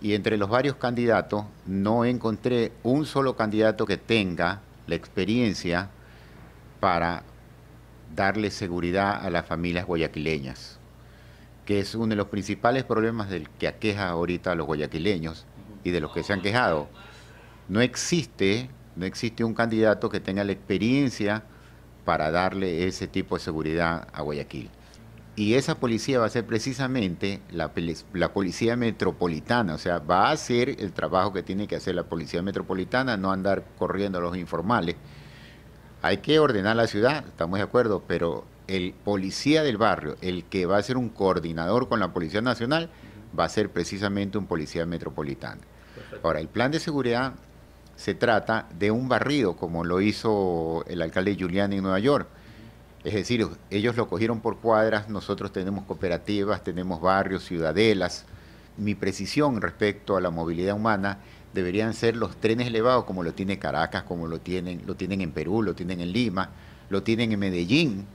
y entre los varios candidatos no encontré un solo candidato que tenga la experiencia para darle seguridad a las familias guayaquileñas, que es uno de los principales problemas del que aqueja ahorita a los guayaquileños y de los que se han quejado. No existe, no existe un candidato que tenga la experiencia para darle ese tipo de seguridad a Guayaquil y esa policía va a ser precisamente la, policía metropolitana, o sea, va a hacer el trabajo que tiene que hacer la policía metropolitana, no andar corriendo a los informales. Hay que ordenar la ciudad, estamos de acuerdo, pero el policía del barrio, el que va a ser un coordinador con la Policía Nacional, va a ser precisamente un policía metropolitano. Ahora, el plan de seguridad se trata de un barrido, como lo hizo el alcalde Giuliani en Nueva York es decir, ellos lo cogieron por cuadras, nosotros tenemos cooperativas, tenemos barrios, ciudadelas. Mi precisión respecto a la movilidad humana deberían ser los trenes elevados como lo tiene Caracas, como lo tienen, lo tienen en Perú, lo tienen en Lima, lo tienen en Medellín,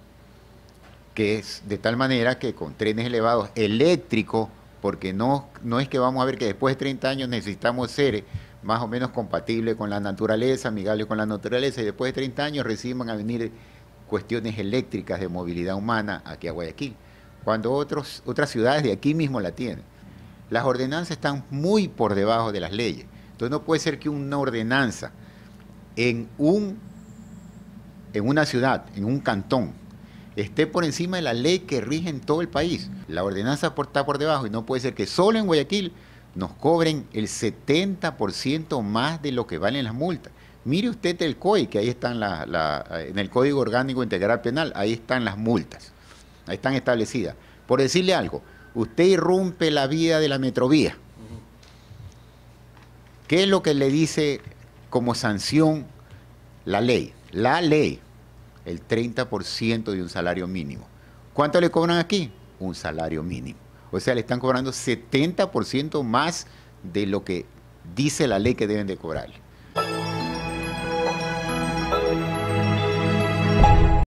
que es de tal manera que con trenes elevados eléctricos, porque no, no es que vamos a ver que después de 30 años necesitamos ser más o menos compatibles con la naturaleza, amigables con la naturaleza, y después de 30 años reciban a venir cuestiones eléctricas de movilidad humana aquí a Guayaquil, cuando otros, otras ciudades de aquí mismo la tienen. Las ordenanzas están muy por debajo de las leyes. Entonces no puede ser que una ordenanza en, un, en una ciudad, en un cantón, esté por encima de la ley que rige en todo el país. La ordenanza está por debajo y no puede ser que solo en Guayaquil nos cobren el 70% más de lo que valen las multas. Mire usted el COI, que ahí están en el Código Orgánico Integral Penal, ahí están las multas, ahí están establecidas. Por decirle algo, usted irrumpe la vía de la metrovía. ¿Qué es lo que le dice como sanción la ley? La ley, el 30% de un salario mínimo. ¿Cuánto le cobran aquí? Un salario mínimo. O sea, le están cobrando 70% más de lo que dice la ley que deben de cobrarle.